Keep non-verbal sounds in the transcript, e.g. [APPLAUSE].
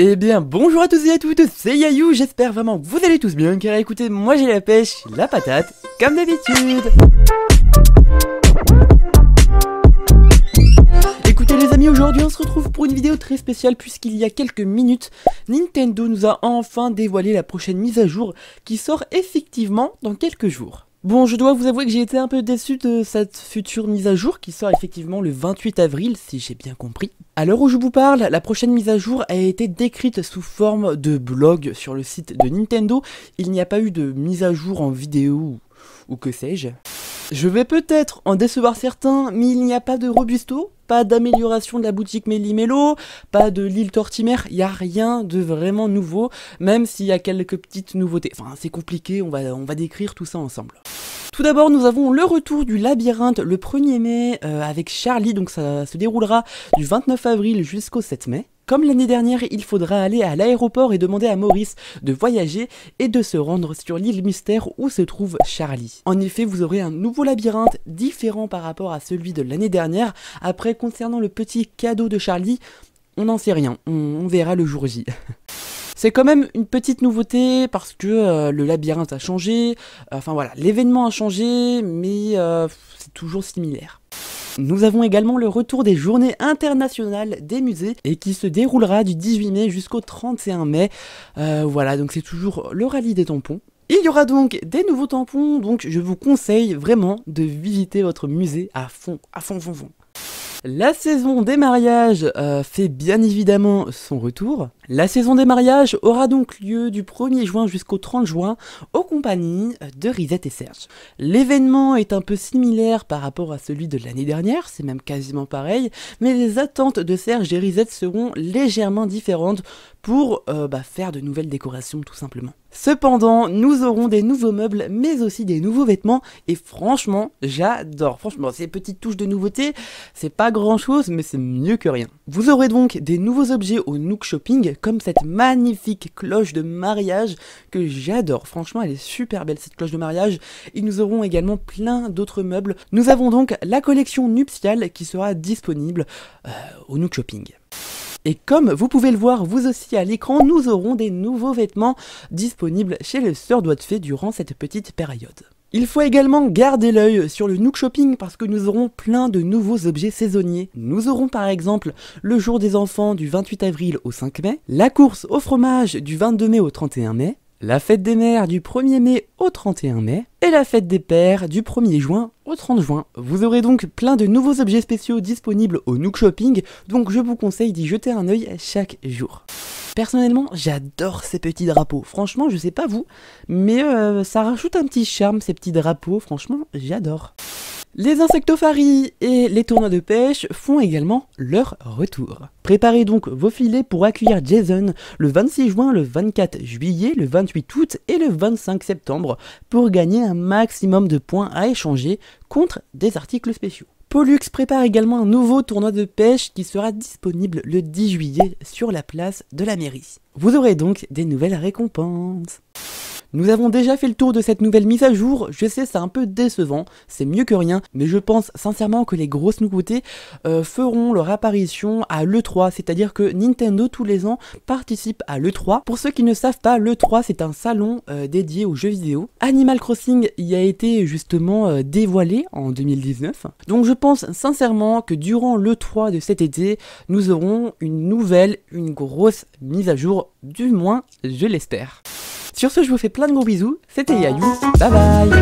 Eh bien bonjour à tous et à toutes, c'est Yayou, j'espère vraiment que vous allez tous bien car écoutez moi j'ai la pêche, la patate, comme d'habitude Écoutez les amis, aujourd'hui on se retrouve pour une vidéo très spéciale puisqu'il y a quelques minutes, Nintendo nous a enfin dévoilé la prochaine mise à jour qui sort effectivement dans quelques jours. Bon, je dois vous avouer que j'ai été un peu déçu de cette future mise à jour qui sort effectivement le 28 avril, si j'ai bien compris. À l'heure où je vous parle, la prochaine mise à jour a été décrite sous forme de blog sur le site de Nintendo. Il n'y a pas eu de mise à jour en vidéo ou que sais-je. Je vais peut-être en décevoir certains, mais il n'y a pas de Robusto, pas d'amélioration de la boutique méli pas de l'île Tortimer. il n'y a rien de vraiment nouveau, même s'il y a quelques petites nouveautés. Enfin, c'est compliqué, on va, on va décrire tout ça ensemble. Tout d'abord, nous avons le retour du labyrinthe le 1er mai euh, avec Charlie, donc ça se déroulera du 29 avril jusqu'au 7 mai. Comme l'année dernière, il faudra aller à l'aéroport et demander à Maurice de voyager et de se rendre sur l'île mystère où se trouve Charlie. En effet, vous aurez un nouveau labyrinthe différent par rapport à celui de l'année dernière. Après, concernant le petit cadeau de Charlie, on n'en sait rien, on verra le jour J. [LAUGHS] C'est quand même une petite nouveauté parce que euh, le labyrinthe a changé, enfin voilà, l'événement a changé, mais euh, c'est toujours similaire. Nous avons également le retour des journées internationales des musées et qui se déroulera du 18 mai jusqu'au 31 mai. Euh, voilà, donc c'est toujours le rallye des tampons. Il y aura donc des nouveaux tampons, donc je vous conseille vraiment de visiter votre musée à fond, à fond, fond, fond. La saison des mariages euh, fait bien évidemment son retour. La saison des mariages aura donc lieu du 1er juin jusqu'au 30 juin aux compagnies euh, de Risette et Serge. L'événement est un peu similaire par rapport à celui de l'année dernière, c'est même quasiment pareil, mais les attentes de Serge et Risette seront légèrement différentes pour euh, bah, faire de nouvelles décorations tout simplement. Cependant, nous aurons des nouveaux meubles, mais aussi des nouveaux vêtements, et franchement, j'adore. Franchement, ces petites touches de nouveauté, c'est pas grand chose, mais c'est mieux que rien. Vous aurez donc des nouveaux objets au Nook Shopping, comme cette magnifique cloche de mariage que j'adore. Franchement, elle est super belle cette cloche de mariage, et nous aurons également plein d'autres meubles. Nous avons donc la collection nuptiale qui sera disponible euh, au Nook Shopping. Et comme vous pouvez le voir vous aussi à l'écran, nous aurons des nouveaux vêtements disponibles chez le Sœur Doigt de Fée durant cette petite période. Il faut également garder l'œil sur le Nook Shopping parce que nous aurons plein de nouveaux objets saisonniers. Nous aurons par exemple le jour des enfants du 28 avril au 5 mai, la course au fromage du 22 mai au 31 mai, la fête des mères du 1er mai au 31 mai et la fête des pères du 1er juin au 30 juin. Vous aurez donc plein de nouveaux objets spéciaux disponibles au Nook Shopping, donc je vous conseille d'y jeter un œil chaque jour. Personnellement, j'adore ces petits drapeaux. Franchement, je sais pas vous, mais euh, ça rajoute un petit charme ces petits drapeaux. Franchement, j'adore. Les insectopharies et les tournois de pêche font également leur retour. Préparez donc vos filets pour accueillir Jason le 26 juin, le 24 juillet, le 28 août et le 25 septembre pour gagner un maximum de points à échanger contre des articles spéciaux. Pollux prépare également un nouveau tournoi de pêche qui sera disponible le 10 juillet sur la place de la mairie. Vous aurez donc des nouvelles récompenses. Nous avons déjà fait le tour de cette nouvelle mise à jour, je sais c'est un peu décevant, c'est mieux que rien, mais je pense sincèrement que les grosses nouveautés euh, feront leur apparition à l'E3, c'est-à-dire que Nintendo tous les ans participe à l'E3. Pour ceux qui ne savent pas, l'E3 c'est un salon euh, dédié aux jeux vidéo. Animal Crossing y a été justement euh, dévoilé en 2019, donc je pense sincèrement que durant l'E3 de cet été, nous aurons une nouvelle, une grosse mise à jour, du moins je l'espère. Sur ce, je vous fais plein de gros bisous. C'était Yayou. Bye bye